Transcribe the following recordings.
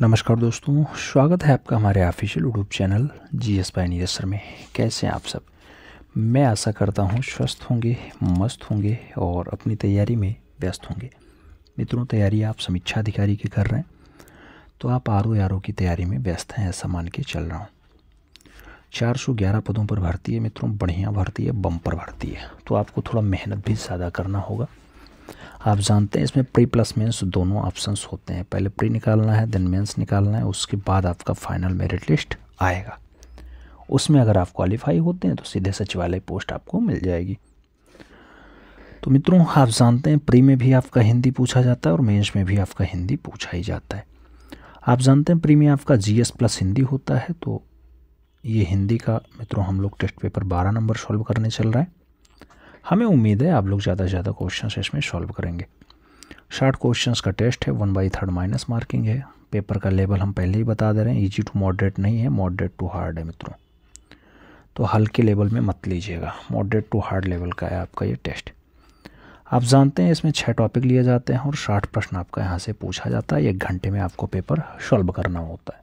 नमस्कार दोस्तों स्वागत है आपका हमारे official YouTube channel G S पाई नीरसर में कैसे हैं आप सब मैं आशा करता हूं स्वस्थ होंगे मस्त होंगे और अपनी तैयारी में व्यस्त होंगे मित्रों तैयारी आप समीक्षा अधिकारी की कर रहे हैं तो आप आर ओ आर ओ की तैयारी में व्यस्त हैं ऐसा मान के चल रहा हूँ चार सौ ग्यारह पदों पर भर्ती है मित्रों बढ़िया भर्ती है बम्पर भर्ती है तो आपको थोड़ा मेहनत भी ज़्यादा करना होगा आप जानते हैं इसमें प्री प्लस मेंस दोनों ऑप्शंस होते हैं पहले प्री निकालना है देन मेंस निकालना है उसके बाद आपका फाइनल मेरिट लिस्ट आएगा उसमें अगर आप क्वालिफाई होते हैं तो सीधे सचिवालय पोस्ट आपको मिल जाएगी तो मित्रों आप जानते हैं प्री में भी आपका हिंदी पूछा जाता है और मेंस में भी आपका हिंदी पूछा ही जाता है आप जानते हैं प्री में आपका एस प्लस हिंदी होता है तो ये हिंदी का मित्रों हम लोग टेस्ट पेपर बारह नंबर सॉल्व करने चल रहा है हमें उम्मीद है आप लोग ज़्यादा से ज़्यादा क्वेश्चन इसमें सॉल्व करेंगे शार्ट क्वेश्चंस का टेस्ट है one by third minus marking है पेपर का लेवल हम पहले ही बता दे रहे हैं ईजी टू मॉडरेट नहीं है मॉडरेट टू हार्ड है मित्रों तो हल्के लेवल में मत लीजिएगा मॉडरेट टू हार्ड लेवल का है आपका ये टेस्ट आप जानते हैं इसमें छः टॉपिक लिए जाते हैं और साठ प्रश्न आपका यहाँ से पूछा जाता है एक घंटे में आपको पेपर सॉल्व करना होता है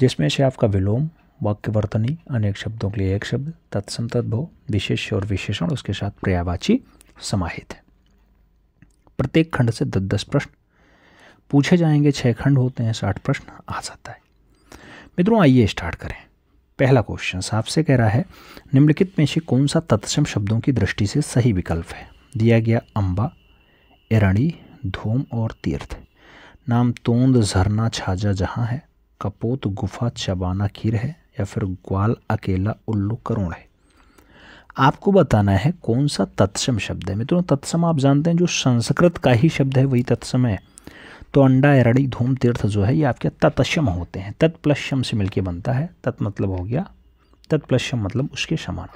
जिसमें से आपका विलोम वाक्य वर्तनी अनेक शब्दों के लिए एक शब्द तत्सम तद्भव विशेष और विशेषण उसके साथ पर्यावाची समाहित है प्रत्येक खंड से दस दस प्रश्न पूछे जाएंगे छह खंड होते हैं साठ प्रश्न आ जाता है मित्रों आइए स्टार्ट करें पहला क्वेश्चन आपसे कह रहा है निम्नलिखित में से कौन सा तत्सम शब्दों की दृष्टि से सही विकल्प है दिया गया अंबा एरणी धूम और तीर्थ नाम तोंद झरना छाजा जहाँ है कपोत गुफा चबाना खीर है या फिर ग्वाल अकेला उल्लू करुण है आपको बताना है कौन सा तत्सम शब्द है मित्रों तत्सम आप जानते हैं जो संस्कृत का ही शब्द है वही तत्सम है तो अंडा एरड़ी धूम तीर्थ जो है ये आपके तत्सम होते हैं तत्प्लशम से मिलके बनता है तत् मतलब हो गया तत्प्लशम मतलब उसके समान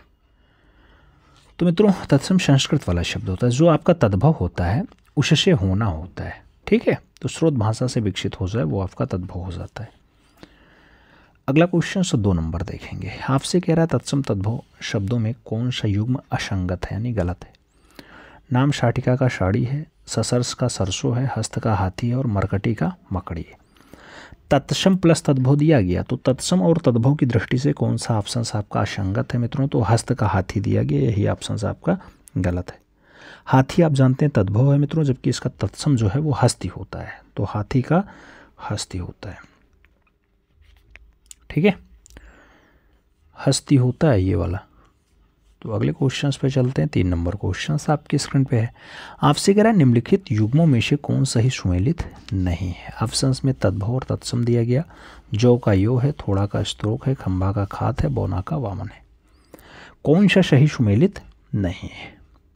तो मित्रों तत्सम संस्कृत वाला शब्द होता है जो आपका तद्भव होता है उससे होना होता है ठीक है तो स्रोत भाषा से विकसित हो जाए वो आपका तद्भव हो जाता है अगला क्वेश्चन सो दो नंबर देखेंगे आपसे कह रहा है तत्सम तद्भव शब्दों में कौन सा युग्म असंगत है यानी गलत है नाम शाटिका का साड़ी है ससरस का सरसों है हस्त का हाथी है और मरकटी का मकड़ी है तत्सम प्लस तद्भव दिया गया तो तत्सम और तद्भव की दृष्टि से कौन सा ऑप्शन आपका असंगत है मित्रों तो हस्त का हाथी दिया गया यही ऑप्शन आपका गलत है हाथी आप जानते हैं तद्भव है मित्रों जबकि इसका तत्सम जो है वो हस्ती होता है तो हाथी का हस्ती होता है ठीक है हस्ती होता है ये वाला तो अगले क्वेश्चन पे चलते हैं तीन नंबर क्वेश्चन आपकी स्क्रीन पे है आपसे कह रहा है निम्नलिखित युग्मों में से कौन सही सुमेलित नहीं है ऑप्शंस में तद्भव और तत्सम दिया गया जौ का यो है थोड़ा का स्त्रोक है खंभा का खात है बोना का वामन है कौन सा सही सुमेलित नहीं है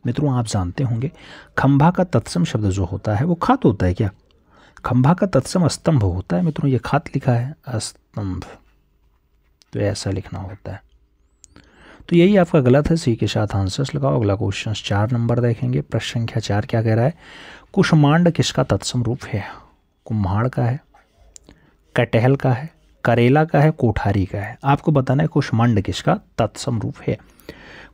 मित्रों आप जानते होंगे खंभा का तत्सम शब्द जो होता है वो खात होता है क्या खंभा का तत्सम स्तंभ होता है मित्रों ये खात लिखा है स्तंभ तो ऐसा लिखना होता है तो यही आपका गलत है सी के साथ आंसर्स लगाओ अगला क्वेश्चन चार नंबर देखेंगे प्रश्न संख्या चार क्या कह रहा है कुष्मांड किसका तत्सम रूप है कुम्हाड़ का है कटहल का है करेला का है कोठारी का है आपको बताना है कुषमांड किसका तत्सम रूप है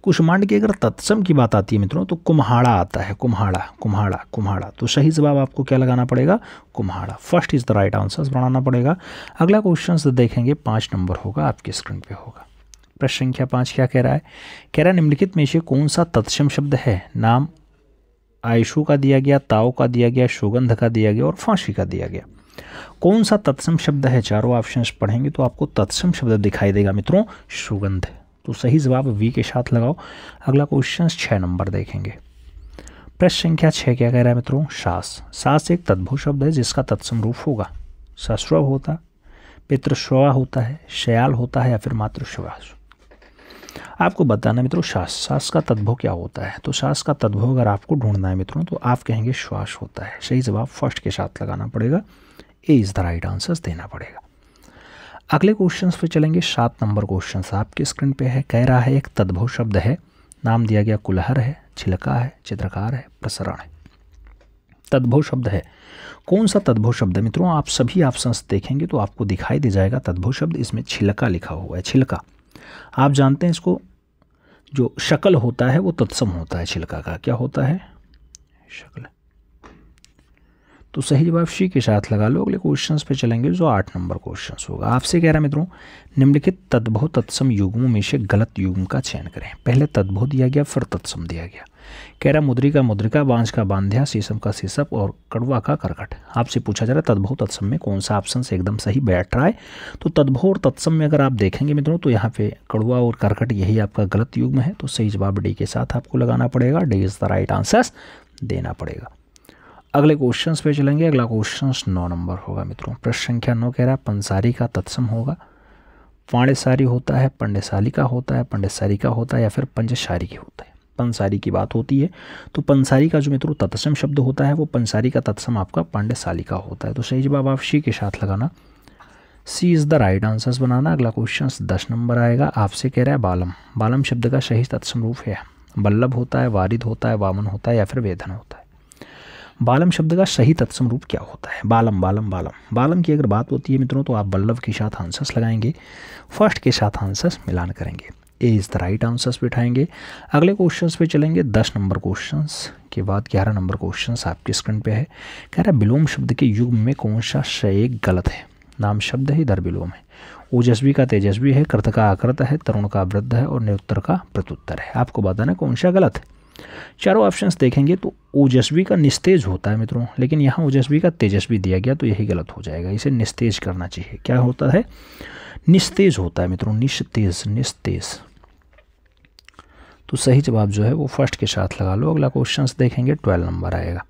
कुष्मांड की अगर तत्सम की बात आती है मित्रों तो कुम्हाड़ा आता है कुम्हाड़ा कुम्हाड़ा कुम्हाड़ा तो सही जवाब आपको क्या लगाना पड़ेगा कुम्हाड़ा first is the right answer बनाना पड़ेगा अगला क्वेश्चन देखेंगे पाँच नंबर होगा आपकी स्क्रीन पर होगा प्रश्न संख्या पाँच क्या कह रहा है कह रहा है निम्नलिखित में से कौन सा तत्सम शब्द है नाम आयशु का दिया गया ताओ का दिया गया सुगंध का दिया गया और फांसी का दिया गया कौन सा तत्सम शब्द है चारों ऑप्शन पढ़ेंगे तो आपको तत्सम शब्द दिखाई देगा मित्रों सुगंध तो सही जवाब वी के साथ लगाओ अगला क्वेश्चन छः नंबर देखेंगे प्रश्न संख्या छः क्या कह रहा है मित्रों सास सास एक तद्भु शब्द है जिसका तत्सम रूप होगा सस्रव होता पितृश्रवा होता है शयाल होता है या फिर मातृश्वास आपको बताना मित्रों श्वास श्वास का तद्भव क्या होता है तो श्वास का तद्भव अगर आपको ढूंढना है मित्रों तो आप कहेंगे श्वास होता है सही जवाब फर्स्ट के साथ लगाना पड़ेगा A is the right answer देना पड़ेगा अगले क्वेश्चन पर चलेंगे सात नंबर क्वेश्चन आपके स्क्रीन पे है कह रहा है एक तद्भव शब्द है नाम दिया गया कुलहर है छिलका है चित्रकार है प्रसरण है तद्भव शब्द है कौन सा तद्भव शब्द है मित्रों आप सभी ऑप्शंस देखेंगे तो आपको दिखाई दे जाएगा तद्भव शब्द इसमें छिलका लिखा हुआ है छिलका आप जानते हैं इसको जो शक्ल होता है वो तत्सम होता है छिलका का क्या होता है शक्ल तो सही जवाब शी के साथ लगा लो अगले क्वेश्चन पे चलेंगे जो आठ नंबर क्वेश्चन होगा आपसे कह रहा है मित्रों निम्नलिखित तद्भव तत्सम युग्मों में से गलत युग्म का चयन करें पहले तद्भव दिया गया फिर तत्सम दिया गया कह रहा मुद्रिका मुद्रिका बांझ का बांध्या शीशम का शीशप और कड़वा का करकट आपसे पूछा जा रहा है तद्भव तत्सम में कौन सा ऑप्शन से एकदम सही बैठ रहा है तो तद्भव और तत्सम में अगर आप देखेंगे मित्रों तो यहाँ पे कड़वा और करकट यही आपका गलत युग्म है तो सही जवाब डी के साथ आपको लगाना पड़ेगा D is the right answer देना पड़ेगा अगले क्वेश्चन पे चलेंगे अगला क्वेश्चन नौ नंबर होगा मित्रों प्रश्न संख्या नौ कह रहा है पंसारी का तत्सम होगा पांडेसारी होता है पंडेसारी का होता है पंडेसारी का होता है या फिर पंचसारी की होता है पंसारी की बात होती है तो पंसारी का जो मित्रों तत्सम शब्द होता है वो पंसारी का तत्सम आपका पांडेसाली का होता है तो सही जवाब आप शी के साथ लगाना C is the right answers बनाना अगला क्वेश्चन दस नंबर आएगा आपसे कह रहा है बालम बालम शब्द का सही तत्सम रूप है बल्लभ होता है वारिद होता है वामन होता है या फिर वेधन होता है बालम शब्द का सही तत्सम रूप क्या होता है बालम बालम बालम बालम की अगर बात होती है मित्रों तो आप बल्लभ के साथ आंसर्स लगाएंगे फर्स्ट के साथ आंसर्स मिलान करेंगे A is the right answers बैठाएंगे अगले क्वेश्चन पे चलेंगे दस नंबर क्वेश्चन के बाद ग्यारह नंबर क्वेश्चन आपके स्क्रीन पर है कह रहा है विलोम शब्द के युग में कौन सा शय गलत है नाम शब्द है इधर विलोम है ओजस्वी का तेजस्वी है कृत का आकृत है तरुण का वृद्ध है और निरुत्तर का प्रत्युत्तर है आपको बताना कौन सा गलत है चारों ऑप्शंस देखेंगे तो ओजस्वी का निस्तेज होता है मित्रों लेकिन यहाँ ओजस्वी का तेजस्वी दिया गया तो यही गलत हो जाएगा इसे निस्तेज करना चाहिए क्या होता है निस्तेज होता है मित्रों निस्तेज निस्तेज तो सही जवाब जो है वो फर्स्ट के साथ लगा लो अगला क्वेश्चन देखेंगे ट्वेल्व नंबर आएगा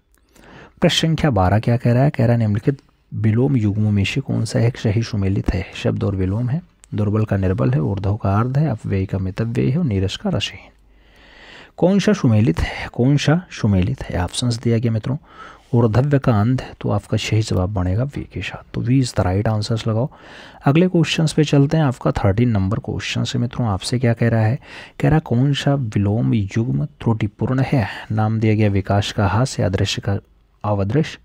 प्रश्न संख्या बारह क्या कह रहा है कह रहा है निम्नलिखित विलोम युग्मों में से कौन सा एक सही सुमेलित है शब्द और विलोम है दुर्बल का निर्बल है ऊर्धव का अर्ध है अपव्यय का मितव्यय है और नीरस का रसहीन कौन सा सुमेलित है कौन सा सुमेलित है ऑप्शन दिया गया मित्रों ऊर्धव्य का अंध तो आपका सही जवाब बनेगा वी के साथ तो B is the right answers लगाओ अगले क्वेश्चन पे चलते हैं आपका थर्टीन नंबर क्वेश्चन है मित्रों आपसे क्या कह रहा है कह रहा कौन सा विलोम युग्म त्रुटिपूर्ण है नाम दिया गया विकास का हास्य अदृश्य का अवदृश्य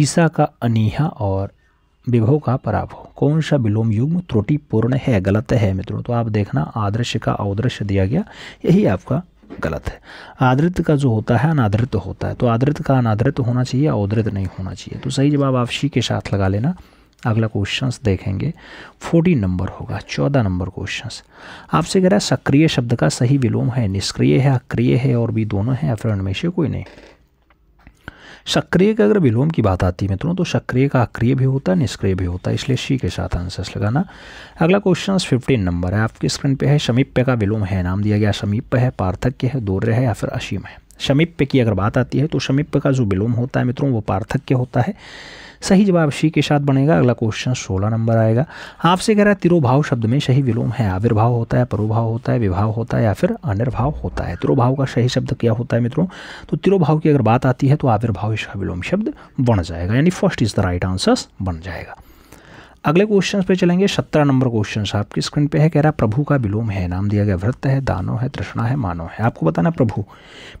ईसा का अनिहा और विभव का पराभव कौन सा विलोम युग्म त्रुटिपूर्ण है गलत है मित्रों तो आप देखना आदृश्य का अवदृश्य दिया गया यही आपका गलत है आदृत का जो होता है अनादृत होता है तो आदृत का अनादृत होना चाहिए औदृत नहीं होना चाहिए तो सही जवाब आप शी के साथ लगा लेना अगला क्वेश्चन देखेंगे फोर्टी नंबर होगा चौदह नंबर क्वेश्चन आपसे कह रहा है सक्रिय शब्द का सही विलोम है निष्क्रिय है अक्रिय है और भी दोनों हैं या फिर उनमें से कोई नहीं सक्रिय के अगर विलोम की बात आती है मित्रों तो सक्रिय का अक्रिय भी होता है निष्क्रिय भी होता है इसलिए शी के साथ आंसर्स लगाना अगला क्वेश्चन फिफ्टीन नंबर है आपके स्क्रीन पे है समीप्य का विलोम है नाम दिया गया समीप है पार्थक्य है दौर्य है या फिर असीम है समीप्य की अगर बात आती है तो समीप्य का जो विलोम होता है मित्रों वो पार्थक्य होता है सही जवाब शी के साथ बनेगा अगला क्वेश्चन सोलह नंबर आएगा आपसे कह रहा है तिरुभाव शब्द में सही विलोम है आविर्भाव होता है परोभाव होता है विभाव होता है या फिर अनिर्भाव होता है तिरुभाव का सही शब्द क्या होता है मित्रों तो तिरुभाव की अगर बात आती है तो आविर्भाव इसका विलोम शब्द बन जाएगा यानी first is the right answer बन जाएगा अगले क्वेश्चन पे चलेंगे सत्रह नंबर क्वेश्चन आपकी स्क्रीन पे है कह रहा प्रभु का विलोम है नाम दिया गया व्रत है दानो है तृष्णा है मानो है आपको बताना प्रभु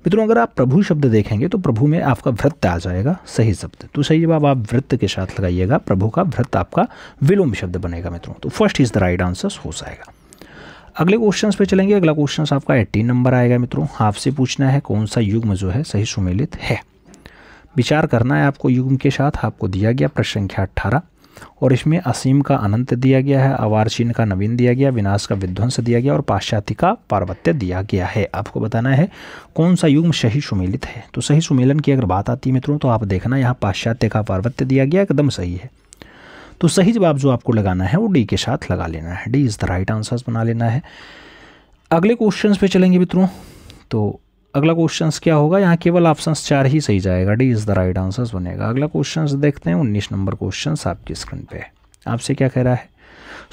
मित्रों अगर आप प्रभु शब्द देखेंगे तो प्रभु में आपका व्रत आ जाएगा सही शब्द तो सही जवाब आप व्रत के साथ लगाइएगा प्रभु का व्रत आपका विलोम शब्द बनेगा मित्रों तो first is the right answer हो जाएगा अगले क्वेश्चन पे चलेंगे अगला क्वेश्चन आपका एट्टीन नंबर आएगा मित्रों आपसे पूछना है कौन सा युग्म जो है सही सुमेलित है विचार करना है आपको युग्म के साथ आपको दिया गया प्रश्न संख्या अट्ठारह और इसमें असीम का अनंत दिया गया है अवारचीन का नवीन दिया गया विनाश का विध्वंस दिया गया और पाश्चात्य का पार्वत्य दिया गया है आपको बताना है कौन सा युग्म सही सुमेलित है तो सही सुमेलन की अगर बात आती है मित्रों तो आप देखना यहाँ पाश्चात्य का पार्वत्य दिया गया एकदम सही है तो सही जवाब जो आपको लगाना है वो डी के साथ लगा लेना है D is the right answers बना लेना है अगले क्वेश्चन पर चलेंगे मित्रों तो अगला क्वेश्चन क्या होगा यहाँ केवल ऑप्शन चार ही सही जाएगा D is the right answer बनेगा अगला क्वेश्चन देखते हैं उन्नीस नंबर क्वेश्चन आपकी स्क्रीन पे है आपसे क्या कह रहा है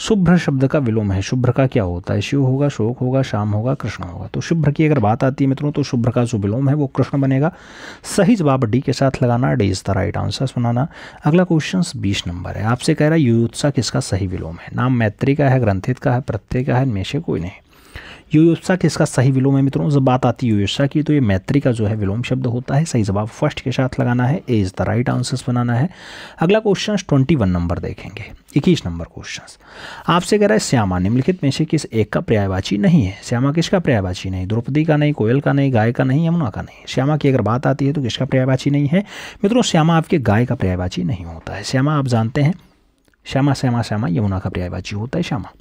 शुभ्र शब्द का विलोम है शुभ्र का क्या होता है शिव होगा शोक होगा शाम होगा कृष्ण होगा तो शुभ्र की अगर बात आती है मित्रों तो शुभ्र का जो विलोम है वो कृष्ण बनेगा सही जवाब डी के साथ लगाना D is the right answer बनाना अगला क्वेश्चन बीस नंबर है आपसे कह रहा है युत्सा किसका सही विलोम है नाम मैत्री का है ग्रंथित का है प्रत्यय का है इनमें से कोई नहीं युयुत्सा के इसका सही विलोम है मित्रों जब बात आती है यूयोत्सा की तो ये मैत्री का जो है विलोम शब्द होता है सही जवाब फर्स्ट के साथ लगाना है A is the right answers बनाना है अगला क्वेश्चन ट्वेंटी वन नंबर देखेंगे इक्कीस नंबर क्वेश्चन आपसे कह रहा है श्यामा निम्नलिखित में से किस एक का पर्यायवाची नहीं है श्यामा किसका पर्यायवाची नहीं द्रौपदी का नहीं कोयल का नहीं गाय का नहीं यमुना का नहीं श्यामा की अगर बात आती है तो किसका पर्यायवाची नहीं है मित्रों श्यामा आपके गाय का पर्यायवाची नहीं होता है श्यामा आप जानते हैं श्यामा श्यामा श्यामा यमुना का पर्यायवाची होता है श्यामा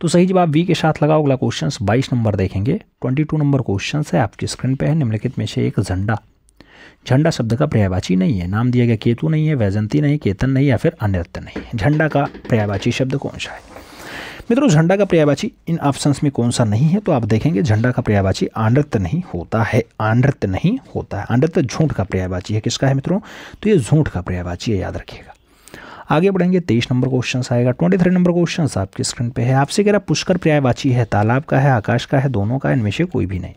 तो सही जवाब वी के साथ लगाओ अगला क्वेश्चन बाईस नंबर देखेंगे ट्वेंटी टू नंबर क्वेश्चन है आपकी स्क्रीन पे है निम्नलिखित में से एक झंडा झंडा शब्द का पर्यायवाची नहीं है नाम दिया गया केतु नहीं है वैजंती नहीं केतन नहीं या फिर अनिरत्य नहीं है झंडा का पर्यायवाची शब्द कौन सा है मित्रों झंडा का पर्यायवाची इन ऑप्शन में कौन सा नहीं है तो आप देखेंगे झंडा का पर्यायवाची आनृत्य नहीं होता है आनृत्य नहीं होता है आनृत्य झूठ का पर्यायवाची है किसका है मित्रों तो ये झूठ का पर्यायवाची है याद रखिएगा आगे बढ़ेंगे तेईस नंबर क्वेश्चन आएगा ट्वेंटी थ्री नंबर क्वेश्चन आपकी स्क्रीन पे है आपसे कह रहा पुष्कर पर्यायवाची है तालाब का है आकाश का है दोनों का इनमें से कोई भी नहीं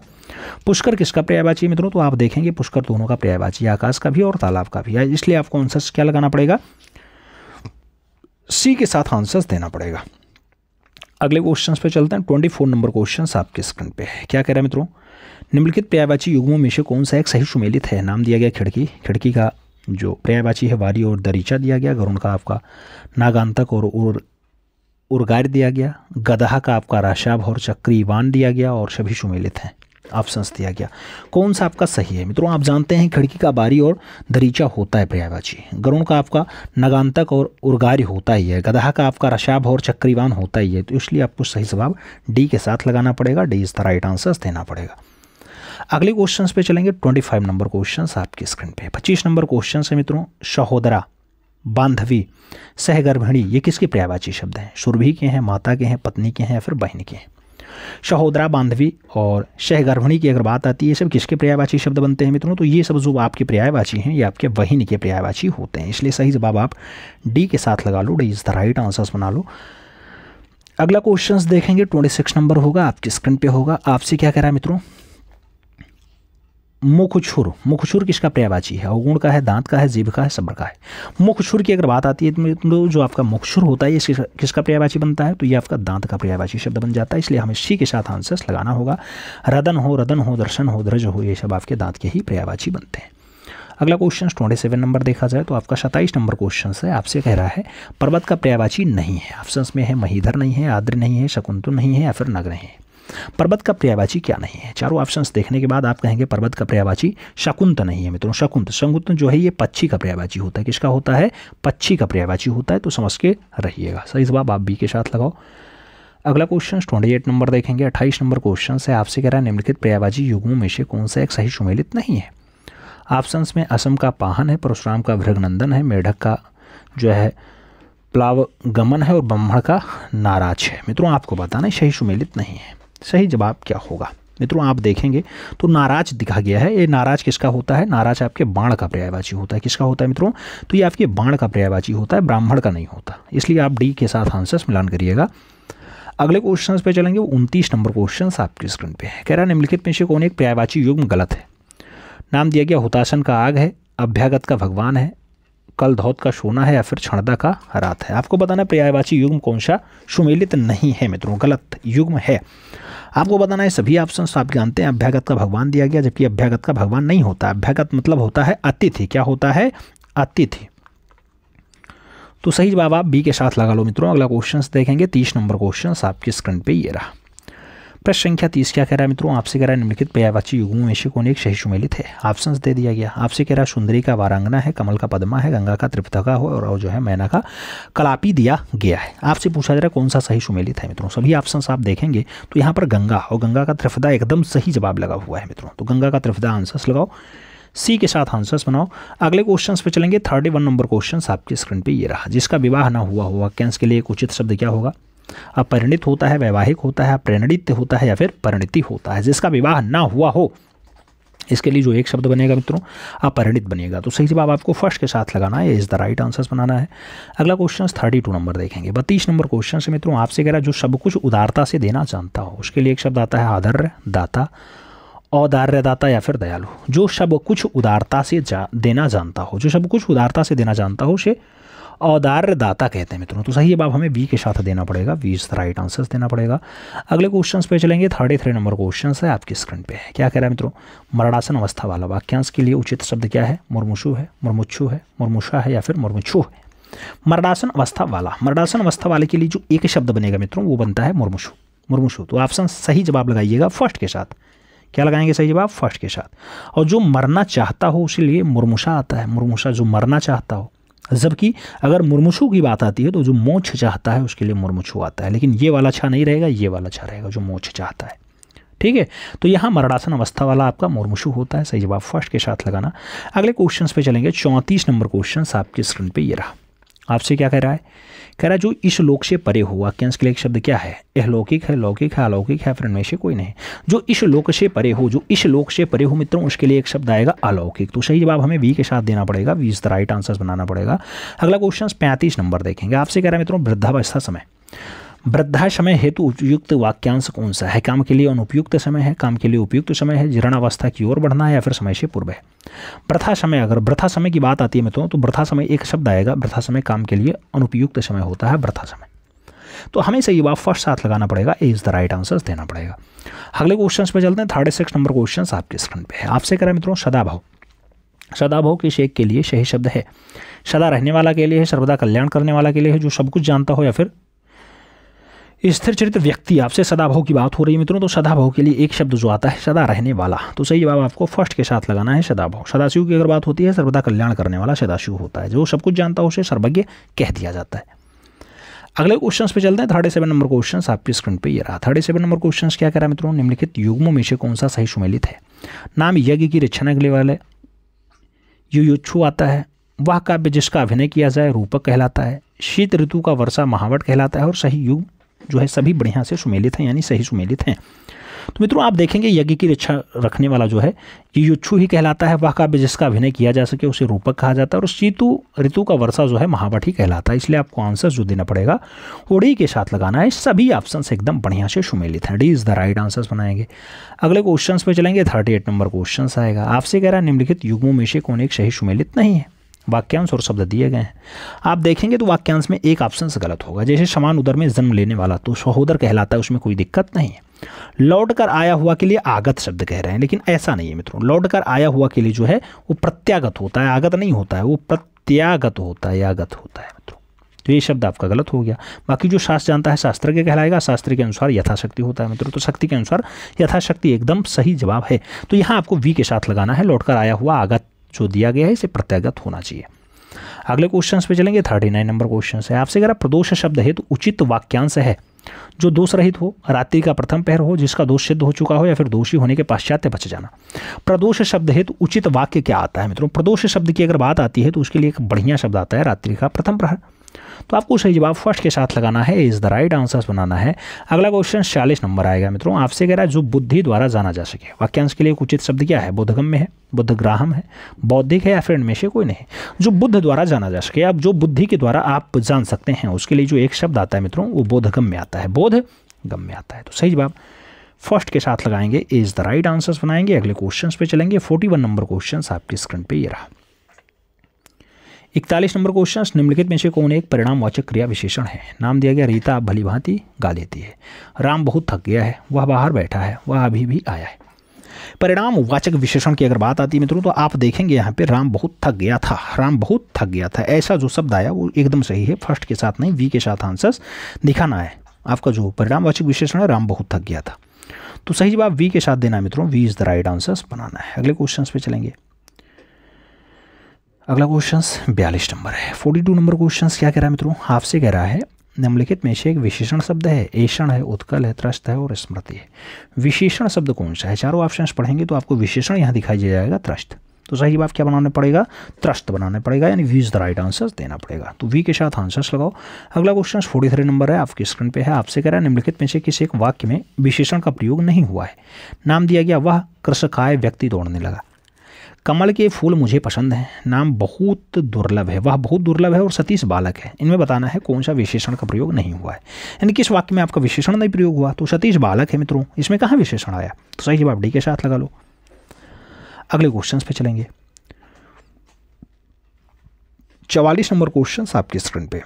पुष्कर किसका पर्यायवाची मित्रों तो आप देखेंगे पुष्कर दोनों का पर्यायवाची आकाश का भी और तालाब का भी है इसलिए आपको आंसर क्या लगाना पड़ेगा सी के साथ आंसर्स देना पड़ेगा अगले क्वेश्चन पे चलते हैं ट्वेंटी फोर नंबर क्वेश्चन आपके स्क्रीन पे है क्या कह रहा है मित्रों निम्नलिखित पर्यायवाची युग्मों में से कौन सा एक सही सुमेलित है नाम दिया गया खिड़की खिड़की का जो पर्यायवाची है वारी और दरीचा दिया गया गरुण का आपका नागांतक और उर उर्गार दिया गया गदहा का आपका राशाभ और चक्रीवान दिया गया और सभी सुमेलित हैं ऑप्शंस दिया गया कौन सा आपका सही है मित्रों आप जानते हैं खिड़की का बारी और दरीचा होता है पर्यायवाची गरुण का आपका नगांतक और उर्गारी होता ही है गदहा का आपका रशाभ और चक्रीवान होता ही है तो इसलिए आपको सही जवाब डी के साथ लगाना पड़ेगा डी इस तरह राइट आंसर देना पड़ेगा अगले क्वेश्चन पे चलेंगे ट्वेंटी फाइव नंबर क्वेश्चन आपकी स्क्रीन पे पच्चीस नंबर क्वेश्चन है मित्रों सहोदरा बांधवी सहगर्भिणी ये किसके पर्यायवाची शब्द हैं सुरभि के हैं माता के हैं पत्नी के हैं या फिर बहन के हैं सहोदरा बांधवी और सहगर्भिणी की अगर बात आती है ये सब किसके पर्यायवाची शब्द बनते हैं मित्रों तो ये सब जो आपके पर्यायवाची हैं ये आपके वहीन के पर्यायवाची होते हैं इसलिए सही जवाब आप डी के साथ लगा लो D is the right answers बना लो अगला क्वेश्चन देखेंगे ट्वेंटी सिक्स नंबर होगा आपकी स्क्रीन पे होगा आपसे क्या कह रहा है मित्रों मुखछुर मुखछुर किसका पर्यायवाची है अवगुण का है दांत का है जीभ का है सब्र का है मुखछुर की अगर बात आती है तो मतलब जो आपका मुखछुर होता है ये किसका पर्यायवाची बनता है तो ये आपका दांत का पर्यायवाची शब्द बन जाता है इसलिए हमें सी के साथ आंसर्स लगाना होगा रदन हो रदन हो दर्शन हो ध्रज हो ये सब आपके दांत के ही पर्यायवाची बनते हैं अगला क्वेश्चन ट्वेंटी सेवन नंबर देखा जाए तो आपका सत्ताईस नंबर क्वेश्चन है आपसे कह रहा है पर्वत का पर्यायवाची नहीं है ऑप्शन में है महीधर नहीं है आद्र नहीं है शकुंतु नहीं है या फिर नग नहीं है पर्वत का पर्यायवाची क्या नहीं है चारों ऑप्शंस देखने के बाद आप कहेंगे पर्वत का पर्यायवाची शकुंत नहीं है मित्रों शकुंत शकुंत जो है ये पक्षी का पर्यायवाची होता है किसका होता है पक्षी का पर्यायवाची होता है तो समझ के रहिएगा सही जवाब आप बी के साथ लगाओ अगला क्वेश्चन ट्वेंटी एट नंबर देखेंगे अट्ठाईस नंबर क्वेश्चन है आपसे कह रहा है निम्नलिखित पर्यायवाची युगों में से कौन सा एक सही सुमेलित नहीं है ऑप्शंस में असम का पाहन है परशुराम का भृगनंदन है मेढक का जो है प्लाव गमन है और ब्रह्मण का नाराज है मित्रों आपको बताना सही सुमेलित नहीं है सही जवाब क्या होगा मित्रों आप देखेंगे तो नाराज दिखा गया है ये नाराज किसका होता है नाराज आपके बाण का पर्यायवाची होता है किसका होता है मित्रों तो ये आपके बाण का पर्यायवाची होता है ब्राह्मण का नहीं होता इसलिए आप डी के साथ आंसर्स मिलान करिएगा अगले क्वेश्चन पे चलेंगे वो उनतीस नंबर क्वेश्चन आपके स्क्रीन पे है कह रहा निम्नलिखित में से कौन एक पर्यायवाची युग्म गलत है नाम दिया गया हुतासन का आग है अभ्यागत का भगवान है कल धौत का सोना है या फिर क्षणदा का रात है आपको बताना पर्यायवाची युग्म कौन सा सुमेलित नहीं है मित्रों गलत युग्म है आपको बताना है सभी ऑप्शन आप जानते हैं अभ्यागत का भगवान दिया गया जबकि अभ्यागत का भगवान नहीं होता अभ्यागत मतलब होता है अतिथि क्या होता है अतिथि तो सही जवाब आप बी के साथ लगा लो मित्रों अगला क्वेश्चन देखेंगे तीस नंबर क्वेश्चन आपकी स्क्रीन पर ये रहा प्रश्न संख्या तीस क्या कह रहा है मित्रों आपसे कह रहा है निम्नलिखित पयावाची युगमों में से कौन एक सही सुमेलित है ऑप्शन दे दिया गया आपसे कह रहा है सुंदरी का वारांगना है कमल का पदमा है गंगा का त्रिपथका हो और जो है मैना का कलापी दिया गया है आपसे पूछा जा रहा है कौन सा सही सुमेलित है मित्रों सभी ऑप्शन आप देखेंगे तो यहाँ पर गंगा और गंगा का त्रिफदा एकदम सही जवाब लगा हुआ है मित्रों तो गंगा का त्रिफदा आंसर्स लगाओ सी के साथ आंसर्स बनाओ अगले क्वेश्चन पे चलेंगे थर्टी वन नंबर क्वेश्चन आपके स्क्रीन पे ये रहा जिसका विवाह ना हुआ हुआ कैंस के लिए एक उचित शब्द क्या होगा अपरिणित होता है वैवाहिक होता है प्रणित होता है या फिर परिणति होता है जिसका विवाह ना हुआ हो इसके लिए जो एक शब्द बनेगा मित्रों अपरिणित बनेगा तो सही जवाब आपको फर्स्ट के साथ लगाना है इज द राइट आंसर्स बनाना है अगला क्वेश्चन थर्टी टू नंबर देखेंगे बत्तीस नंबर क्वेश्चन से मित्रों आपसे कह रहा है जो सब कुछ उदारता से देना जानता हो उसके लिए एक शब्द आता है आदर्य दाता औदार्यदाता या फिर दयालु जो सब कुछ उदारता से जा देना जानता हो जो सब कुछ उदारता से देना जानता हो उसे औदारदाता दाता कहते हैं मित्रों तो सही जवाब हमें वी के साथ देना पड़ेगा B is the right answer देना पड़ेगा अगले क्वेश्चन पे चलेंगे थर्टी थ्री नंबर क्वेश्चन है आपकी स्क्रीन पे है क्या कह रहा है मित्रों मरणासन अवस्था वाला वाक्यांश के लिए उचित शब्द क्या है मुरमुशु है मुरमुच्छू है मुरमुशा है या फिर मुरमुच्छू है मरणासन अवस्था वाला मरणासन अवस्था वाले के लिए जो एक शब्द बनेगा मित्रों वो बनता है मुरमुशु मुरमुशु तो ऑप्शन सही जवाब लगाइएगा फर्स्ट के साथ क्या लगाएंगे सही जवाब फर्स्ट के साथ और जो मरना चाहता हो उसी लिए मुरमुशा आता है मुरमुशा जो मरना चाहता हो जबकि अगर मुरमुछू की बात आती है तो जो मोछ चाहता है उसके लिए मुरमुछू आता है लेकिन ये वाला अच्छा नहीं रहेगा ये वाला छा रहेगा जो मोछ चाहता है ठीक है तो यहाँ मरड़ासन अवस्था वाला आपका मुरमुशु होता है सही जवाब फर्स्ट के साथ लगाना अगले क्वेश्चन पे चलेंगे चौंतीस नंबर क्वेश्चन आपके स्क्रीन पर ये रहा आपसे क्या कह रहा है कह रहा है जो इस लोक से परे हो वाक्यांश के लिए शब्द क्या है यह लौकिक है लौकिक है अलौकिक है फिर से कोई नहीं जो इस लोक से परे हो जो इस लोक से परे हो मित्रों उसके लिए एक शब्द आएगा अलौकिक तो सही जवाब हमें वी के साथ देना पड़ेगा B is the right answer बनाना पड़ेगा अगला क्वेश्चन पैंतीस नंबर देखेंगे आपसे कह रहा है मित्रों वृद्धावस्था समय वृद्धाश्रमय हेतु उपयुक्त वाक्यांश कौन सा है काम के लिए अनुपयुक्त समय है काम के लिए उपयुक्त समय है जीर्णावस्था की ओर बढ़ना है या फिर समय से पूर्व है वृथा समय अगर वृथा समय की बात आती है मित्रों तो वृथा समय एक शब्द आएगा वृथा समय काम के लिए अनुपयुक्त समय होता है वृथा समय तो हमेशा ये बात फर्स्ट साथ लगाना पड़ेगा A is the right answer देना पड़ेगा अगले क्वेश्चन पर चलते हैं थर्टी सिक्स नंबर क्वेश्चन आपके स्क्रीन पर है आपसे करें मित्रों सदाभाव सदाभाव के शेख के लिए सही शब्द है सदा रहने वाला के लिए है सर्वदा कल्याण करने वाला के लिए है जो सब कुछ जानता हो या फिर स्थिर चरित्र व्यक्ति आपसे सदाभाव की बात हो रही है मित्रों तो सदाभाव के लिए एक शब्द जो आता है सदा रहने वाला तो सही जवाब आपको फर्स्ट के साथ लगाना है सदाभाव सदाशिव की अगर बात होती है सर्वदा कल्याण करने वाला सदाशिव होता है जो सब कुछ जानता हो उसे सर्वज्ञ कह दिया जाता है अगले क्वेश्चन पे चलते हैं थर्टी सेवन नंबर क्वेश्चन आपकी स्क्रीन पे ये रहा थर्टी सेवन नंबर क्वेश्चन क्या कह रहा है मित्रों निम्नलिखित युग्मों में से कौन सा सही सुमेलित है नाम यज्ञ की रचना अगले वाले यु युच्छू आता है वह काव्य जिसका अभिनय किया जाए रूपक कहलाता है शीत ऋतु का वर्षा महावट कहलाता है और सही युग जो है सभी बढ़िया से सुमेलित हैं यानी सही सुमेलित हैं तो मित्रों आप देखेंगे यज्ञ की रक्षा रखने वाला जो है ये युच्छु ही कहलाता है वह काव्य जिसका अभिनय किया जा सके उसे रूपक कहा जाता है और शीतु ऋतु का वर्षा जो है महावट ही कहलाता है इसलिए आपको आंसर जो देना पड़ेगा ओडी के साथ लगाना है सभी ऑप्शन एकदम बढ़िया से सुमेलित हैं D is the right answer बनाएंगे अगले क्वेश्चन पर चलेंगे थर्टी एट नंबर क्वेश्चन आएगा आपसे कह रहा है निम्नलिखित युगमों में से कौन एक सही सुमेलित नहीं है वाक्यांश और शब्द दिए गए हैं आप देखेंगे तो वाक्यांश में एक ऑप्शन गलत होगा जैसे समान उदर में जन्म लेने वाला तो सहोदर कहलाता है उसमें कोई दिक्कत नहीं है लौट कर आया हुआ के लिए आगत शब्द कह रहे हैं लेकिन ऐसा नहीं है मित्रों लौट कर आया हुआ के लिए जो है वो प्रत्यागत होता है आगत नहीं होता है वो प्रत्यागत होता है आगत होता है मित्रों तो ये शब्द आपका गलत हो गया बाकी जो शास्त्र जानता है शास्त्र के कहलाएगा शास्त्र के अनुसार यथाशक्ति होता है मित्रों तो शक्ति के अनुसार यथाशक्ति एकदम सही जवाब है तो यहाँ आपको वी के साथ लगाना है लौटकर आया हुआ आगत जो दिया गया है इसे प्रत्यागत होना चाहिए अगले क्वेश्चन पे चलेंगे थर्टी नाइन नंबर क्वेश्चन है आपसे अगर प्रदोष शब्द है तो उचित वाक्यांश है जो दोष रहित हो रात्रि का प्रथम पहर हो जिसका दोष सिद्ध हो चुका हो या फिर दोषी होने के पाश्चात्य बच जाना प्रदोष शब्द है तो उचित वाक्य क्या आता है मित्रों प्रदोष शब्द की अगर बात आती है तो उसके लिए एक बढ़िया शब्द आता है रात्रि का प्रथम प्रहर तो आपको सही जवाब फर्स्ट के साथ लगाना है इज़ द राइट आंसर्स बनाना है अगला क्वेश्चन चालीस नंबर आएगा मित्रों आपसे कह रहा है जो बुद्धि द्वारा जाना जा सके वाक्यांश के लिए उचित शब्द क्या है बुद्धगम्य है बुद्ध ग्राहम है बौद्धिक है या फिर इनमें से कोई नहीं जो बुद्ध द्वारा जाना जा सके आप जो बुद्धि के द्वारा आप जान सकते हैं उसके लिए जो एक शब्द आता है मित्रों वो बोधगम्य आता है बोध गम में आता है तो सही जवाब फर्स्ट के साथ लगाएंगे इज़ द राइट आंसर्स बनाएंगे अगले क्वेश्चन पे चलेंगे 41 नंबर क्वेश्चन आपकी स्क्रीन पे ये रहा इकतालीस नंबर क्वेश्चन निम्नलिखित में से कौन एक परिणामवाचक क्रिया विशेषण है नाम दिया गया रीता आप भली भांति गा लेती है राम बहुत थक गया है वह बाहर बैठा है वह अभी भी आया है परिणाम वाचक विशेषण की अगर बात आती है मित्रों तो आप देखेंगे यहाँ पे राम बहुत थक गया था राम बहुत थक गया था ऐसा जो शब्द आया वो एकदम सही है फर्स्ट के साथ नहीं वी के साथ आंसर्स दिखाना है आपका जो परिणामवाचक विशेषण है राम बहुत थक गया था तो सही जवाब वी के साथ देना है मित्रों B is the right answers बनाना है अगले क्वेश्चन पे चलेंगे अगला क्वेश्चन बयालीस नंबर है फोर्टी टू नंबर क्वेश्चन क्या कह रहा है मित्रों आपसे कह रहा है निम्नलिखित में से एक विशेषण शब्द है ऐषण है उत्कल है त्रस्त है और स्मृति है विशेषण शब्द कौन सा है चारों ऑप्शन पढ़ेंगे तो आपको विशेषण यहाँ दिखाई दिया जाएगा त्रस्त तो सही बात क्या बनाना पड़ेगा त्रस्त बनाना पड़ेगा यानी B is the right answer देना पड़ेगा तो वी के साथ आंसर्स लगाओ अगला क्वेश्चन फोर्टी थ्री नंबर है आपकी स्क्रीन पे है आपसे कह रहा है निम्नलिखित में से किसी एक वाक्य में विशेषण का प्रयोग नहीं हुआ है नाम दिया गया वह कृषकाय व्यक्ति दौड़ने लगा कमल के फूल मुझे पसंद हैं नाम बहुत दुर्लभ है वह बहुत दुर्लभ है और सतीश बालक है इनमें बताना है कौन सा विशेषण का प्रयोग नहीं हुआ है यानी किस वाक्य में आपका विशेषण नहीं प्रयोग हुआ तो सतीश बालक है मित्रों इसमें कहाँ विशेषण आया तो सही जवाब डी के साथ लगा लो अगले क्वेश्चन पे चलेंगे चवालीस नंबर क्वेश्चन आपकी स्क्रीन पे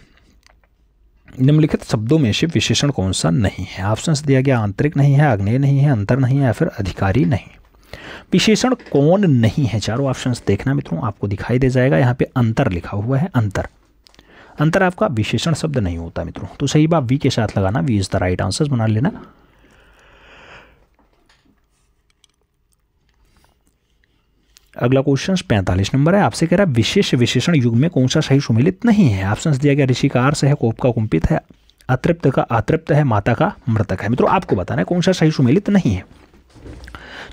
निम्नलिखित शब्दों में से विशेषण कौन सा नहीं है ऑप्शन दिया गया आंतरिक नहीं है अग्नेय नहीं है अंतर नहीं है या फिर अधिकारी नहीं विशेषण कौन नहीं है चारों ऑप्शंस देखना मित्रों आपको दिखाई दे जाएगा यहाँ पे अंतर लिखा हुआ है अंतर अंतर आपका विशेषण शब्द नहीं होता मित्रों तो सही बात वी के साथ लगाना B is the right answer बना लेना अगला क्वेश्चन पैंतालीस नंबर है आपसे कह रहा है विशेष विशेषण युग में कौन सा सही सुमिलित नहीं है ऑप्शन दिया गया ऋषि का है कोप का कुंपित है अतृप्त का अतृप्त है माता का मृतक है मित्रों आपको बताना है कौन सा सही सुमिलित नहीं है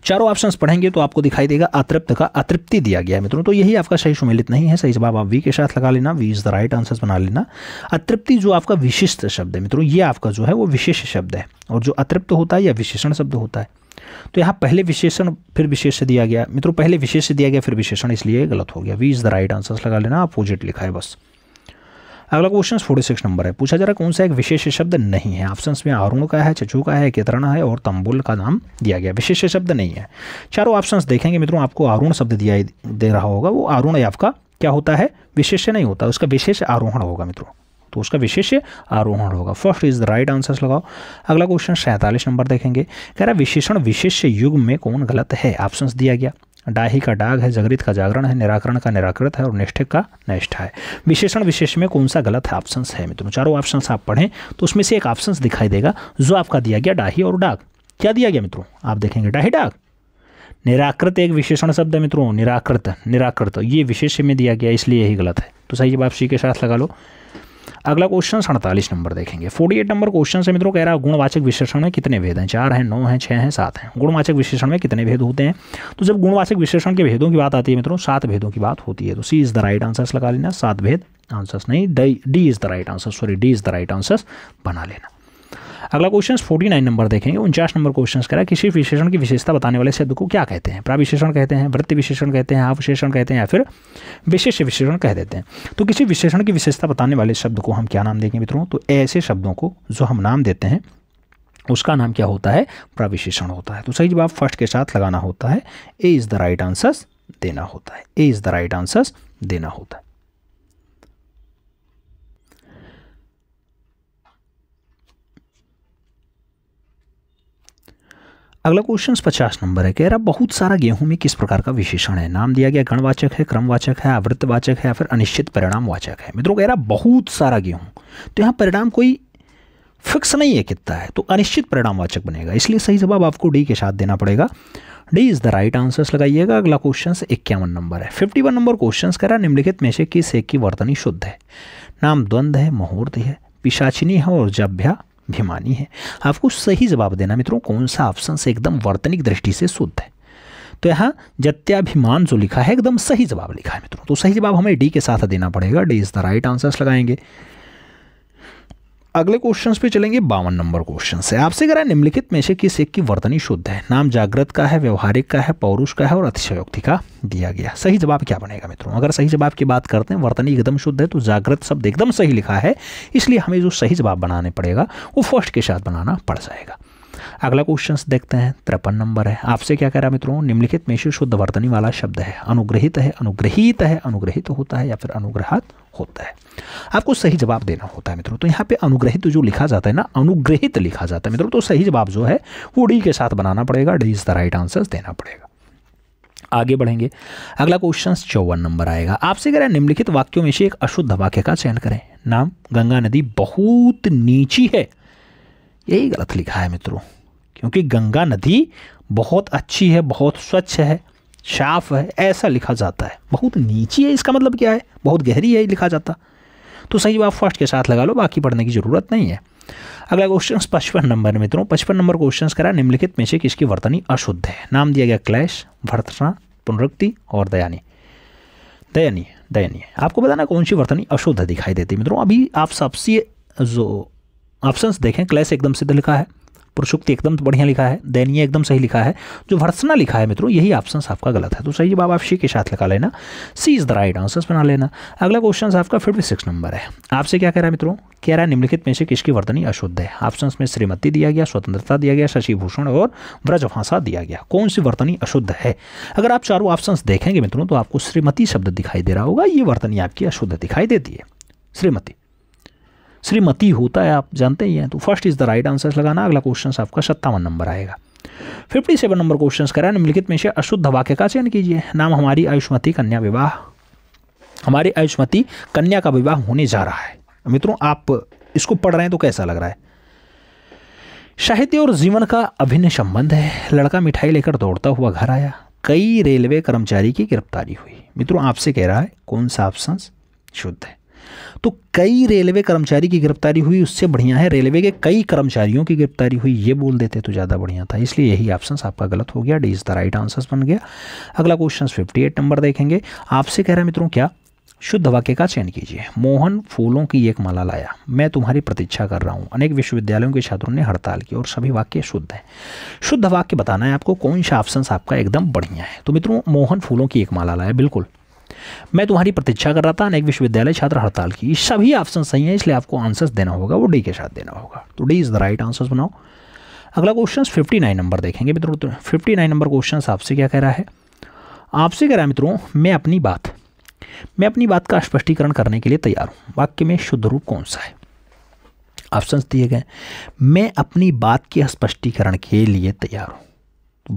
चारों ऑप्शन पढ़ेंगे तो आपको दिखाई देगा अतृप्त का अतृप्ति दिया गया है मित्रों तो यही आपका सही सुमेलित नहीं है सही जवाब आप वी के साथ लगा लेना B is the right answer बना लेना अतृप्ति जो आपका विशिष्ट शब्द है मित्रों ये आपका जो है वो विशेष शब्द है और जो अतृप्त होता है या विशेषण शब्द होता है तो यहाँ पहले विशेषण फिर विशेष दिया गया मित्रों पहले विशेष दिया गया फिर विशेषण इसलिए गलत हो गया B is the right answer लगा लेना अपोजिट लिखा है बस अगला क्वेश्चन फोर्टी सिक्स नंबर है पूछा जा रहा है कौन सा एक विशेष शब्द नहीं है ऑप्शन में अरुण का है चचू का है केतरणा है और तंबुल का नाम दिया गया विशेष शब्द नहीं है चारों ऑप्शन देखेंगे मित्रों आपको आरुण शब्द दिया दे रहा होगा वो आरुण आपका क्या होता है विशेष नहीं होता उसका विशेष आरोहण होगा मित्रों तो उसका विशेष आरोहण होगा first is the right answer लगाओ अगला क्वेश्चन सैंतालीस नंबर देखेंगे कह रहा विशेषण विशेष युग में कौन गलत है ऑप्शन दिया गया डाही का डाग है जगृत का जागरण है निराकरण का निराकृत है और निष्ठे का निष्ठा है विशेषण विशेष में कौन सा गलत है ऑप्शन है मित्रों चारों ऑप्शन आप पढ़ें तो उसमें से एक ऑप्शन दिखाई देगा जो आपका दिया गया डाही और डाग क्या दिया गया मित्रों आप देखेंगे डाही डाग निराकृत एक विशेषण शब्द है मित्रों निराकृत निराकृत ये विशेष में दिया गया इसलिए यही गलत है तो सही जब आप सी के साथ लगा लो अगला क्वेश्चन सड़तालीस नंबर देखेंगे फोर्टी एट नंबर क्वेश्चन से मित्रों कह रहा है गुणवाचक विशेषण में कितने भेद हैं चार हैं नौ हैं छः हैं सात हैं गुणवाचक विशेषण में कितने भेद होते हैं तो जब गुणवाचक विशेषण के भेदों की बात आती है मित्रों सात भेदों की बात होती है तो C is the right answers लगा लेना सात भेद आंसर्स नहीं D is the right answer sorry D is the right answers बना लेना अगला क्वेश्चन फोर्टी नाइन नंबर देखेंगे उनचास नंबर क्वेश्चन करा किसी विशेषण की विशेषता बताने वाले शब्द को क्या कहते हैं प्राविशेषण कहते हैं वृत्ति विशेषण कहते हैं अवशेषण कहते हैं या फिर विशेष विशेषण कह देते हैं तो किसी विशेषण की विशेषता बताने वाले शब्द को हम क्या नाम देंगे मित्रों तो ऐसे शब्दों को जो हम नाम देते हैं उसका नाम क्या होता है प्रविशेषण होता है तो सही जवाब फर्स्ट के साथ लगाना होता है A is the right answers देना होता है A is the right answers देना होता है अगला क्वेश्चन पचास नंबर है कह रहा बहुत सारा गेहूं में किस प्रकार का विशेषण है नाम दिया गया गणवाचक है क्रमवाचक है आवृतवाचक है या फिर अनिश्चित परिणामवाचक है मित्रों कह रहा बहुत सारा गेहूं तो यहाँ परिणाम कोई फिक्स नहीं है कितना है तो अनिश्चित परिणामवाचक बनेगा इसलिए सही जवाब आपको डी के साथ देना पड़ेगा D is the right answers लगाइएगा अगला क्वेश्चन इक्यावन नंबर है फिफ्टी वन नंबर क्वेश्चन कह रहा निम्नलिखित में से किस एक की वर्तनी शुद्ध है नाम द्वंद्व है मुहूर्त है पिशाचिनी है और जब्या बेमानी है आपको सही जवाब देना मित्रों कौन सा ऑप्शन से एकदम वर्तनिक दृष्टि से शुद्ध है तो यहाँ जत्याभिमान जो लिखा है एकदम सही जवाब लिखा है मित्रों तो सही जवाब हमें डी के साथ देना पड़ेगा D is the right answers लगाएंगे अगले क्वेश्चन पे चलेंगे बावन नंबर क्वेश्चन है आपसे करा निम्नलिखित में से किस एक की वर्तनी शुद्ध है नाम जागृत का है व्यवहारिक का है पौरुष का है और अतिशयोक्ति का दिया गया सही जवाब क्या बनेगा मित्रों अगर सही जवाब की बात करते हैं वर्तनी एकदम शुद्ध है तो जागृत शब्द एकदम सही लिखा है इसलिए हमें जो सही जवाब बनाने पड़ेगा वो फर्स्ट के साथ बनाना पड़ जाएगा अगला क्वेश्चन देखते हैं तिरपन नंबर है आपसे क्या कह रहा है मित्रों निम्नलिखित में से शुद्ध वर्तनी वाला शब्द है अनुग्रहित है अनुग्रहित है अनुग्रहित होता है या फिर अनुग्रहत होता है आपको सही जवाब देना होता है मित्रों तो यहाँ पे अनुग्रहित जो लिखा जाता है ना अनुग्रहित लिखा जाता है मित्रों तो सही जवाब जो है वो डी के साथ बनाना पड़ेगा D is the right answer देना पड़ेगा आगे बढ़ेंगे अगला क्वेश्चन चौवन नंबर आएगा आपसे कह रहे हैं निम्नलिखित वाक्यों में से एक अशुद्ध वाक्य का चयन करें नाम गंगा नदी बहुत नीची है यही गलत लिखा है मित्रों क्योंकि गंगा नदी बहुत अच्छी है बहुत स्वच्छ है शाफ है ऐसा लिखा जाता है बहुत नीची है इसका मतलब क्या है बहुत गहरी है लिखा जाता तो सही जवाब फर्स्ट के साथ लगा लो बाकी पढ़ने की ज़रूरत नहीं है अगला क्वेश्चन पचपन नंबर मित्रों पचपन नंबर क्वेश्चन करा निम्नलिखित में से किसकी वर्तनी अशुद्ध है नाम दिया गया क्लैश वर्तना पुनरुक्ति और दयानी दयानी दयानी आपको बताना कौन सी वर्तनी अशुद्ध दिखाई देती है मित्रों अभी आप सबसे जो ऑप्शंस देखें क्लैश एकदम सिद्ध लिखा है पुरुषुक्ति एकदम तो बढ़िया लिखा है दैनीय एकदम सही लिखा है जो भर्सना लिखा है मित्रों यही ऑप्शन आपका गलत है तो सही जवाब आप शी के साथ लिखा लेना C is the right answer बना लेना अगला क्वेश्चन आपका फिफ्टी सिक्स नंबर है आपसे क्या कह रहा है मित्रों कह रहा है निम्नलिखित में से किसकी वर्तनी अशुद्ध है ऑप्शन में श्रीमती दिया गया स्वतंत्रता दिया गया शशिभूषण और भाषा दिया गया कौन सी वर्तनी अशुद्ध है अगर आप चारों ऑप्शन देखेंगे मित्रों तो आपको श्रीमती शब्द दिखाई दे रहा होगा ये वर्तनी आपकी अशुद्ध दिखाई देती है श्रीमती श्रीमती होता है आप जानते ही हैं तो first is the right answer लगाना अगला क्वेश्चन आपका सत्तावन नंबर आएगा फिफ्टी सेवन नंबर क्वेश्चन करें निम्नलिखित में से अशुद्ध वाक्य का चयन कीजिए नाम हमारी आयुष्मती कन्या विवाह हमारी आयुष्मती कन्या का विवाह होने जा रहा है मित्रों आप इसको पढ़ रहे हैं तो कैसा लग रहा है साहित्य और जीवन का अभिन्न संबंध है लड़का मिठाई लेकर दौड़ता हुआ घर आया कई रेलवे कर्मचारी की गिरफ्तारी हुई मित्रों आपसे कह रहा है कौन सा ऑप्शन शुद्ध है तो कई रेलवे कर्मचारी की गिरफ्तारी हुई उससे बढ़िया है रेलवे के कई कर्मचारियों की गिरफ्तारी हुई ये बोल देते तो ज़्यादा बढ़िया था इसलिए यही ऑप्शन आपका गलत हो गया D is the right answer बन गया अगला क्वेश्चन फिफ्टी एट नंबर देखेंगे आपसे कह रहे हैं मित्रों क्या शुद्ध वाक्य का चयन कीजिए मोहन फूलों की एक माला लाया मैं तुम्हारी प्रतीक्षा कर रहा हूँ अनेक विश्वविद्यालयों के छात्रों ने हड़ताल की और सभी वाक्य शुद्ध हैं शुद्ध वाक्य बताना है आपको कौन सा ऑप्शन आपका एकदम बढ़िया है तो मित्रों मोहन फूलों की एक माला लाया बिल्कुल मैं तुम्हारी प्रतीक्षा कर रहा था अनेक विश्वविद्यालय छात्र हड़ताल की सभी ऑप्शन सही हैं इसलिए आपको आंसर्स देना होगा वो डी के साथ देना होगा तो D is the right answers बनाओ अगला क्वेश्चन फिफ्टी नाइन नंबर देखेंगे मित्रों फिफ्टी नाइन नंबर क्वेश्चन आपसे क्या कह रहा है आपसे कह रहा है मित्रों मैं अपनी बात मैं अपनी बात का स्पष्टीकरण करने के लिए तैयार हूँ वाक्य में शुद्ध रूप कौन सा है ऑप्शन दिए गए मैं अपनी बात के स्पष्टीकरण के लिए तैयार हूँ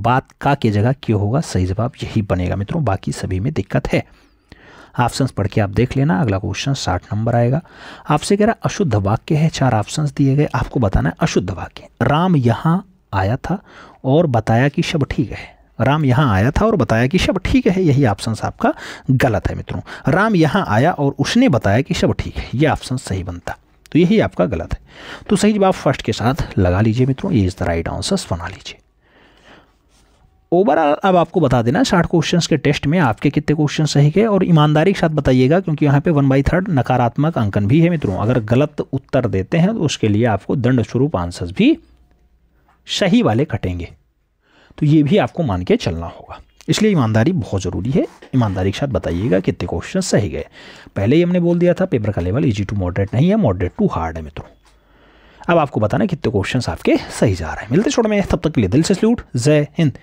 बात का के जगह क्यों होगा सही जवाब यही बनेगा मित्रों बाकी सभी में दिक्कत है ऑप्शंस पढ़ के आप देख लेना अगला क्वेश्चन साठ नंबर आएगा आपसे कह रहा अशुद्ध वाक्य है चार ऑप्शंस दिए गए आपको बताना है अशुद्ध वाक्य राम यहाँ आया था और बताया कि शब ठीक है राम यहाँ आया था और बताया कि शब ठीक है यही ऑप्शन आपका गलत है मित्रों राम यहाँ आया और उसने बताया कि शब ठीक है यह ऑप्शन सही बनता तो यही आपका गलत है तो सही जवाब फर्स्ट के साथ लगा लीजिए मित्रों ये इज़ द राइट आंसर्स बना लीजिए ओवरऑल अब आपको बता देना साठ क्वेश्चन के टेस्ट में आपके कितने क्वेश्चन सही गए और ईमानदारी के साथ बताइएगा क्योंकि यहाँ पे वन बाई थर्ड नकारात्मक अंकन भी है मित्रों अगर गलत उत्तर देते हैं तो उसके लिए आपको दंड स्वरूप आंसर्स भी सही वाले कटेंगे तो ये भी आपको मान के चलना होगा इसलिए ईमानदारी बहुत ज़रूरी है ईमानदारी के साथ बताइएगा कितने क्वेश्चन सही गए पहले ही हमने बोल दिया था पेपर का लेवल इजी टू मॉडरेट नहीं है मॉडरेट टू हार्ड है मित्रों अब आपको बताना कितने क्वेश्चन आपके सही जा रहे हैं मिलते छोड़ में तब तक के लिए दिल से सल्यूट जय हिंद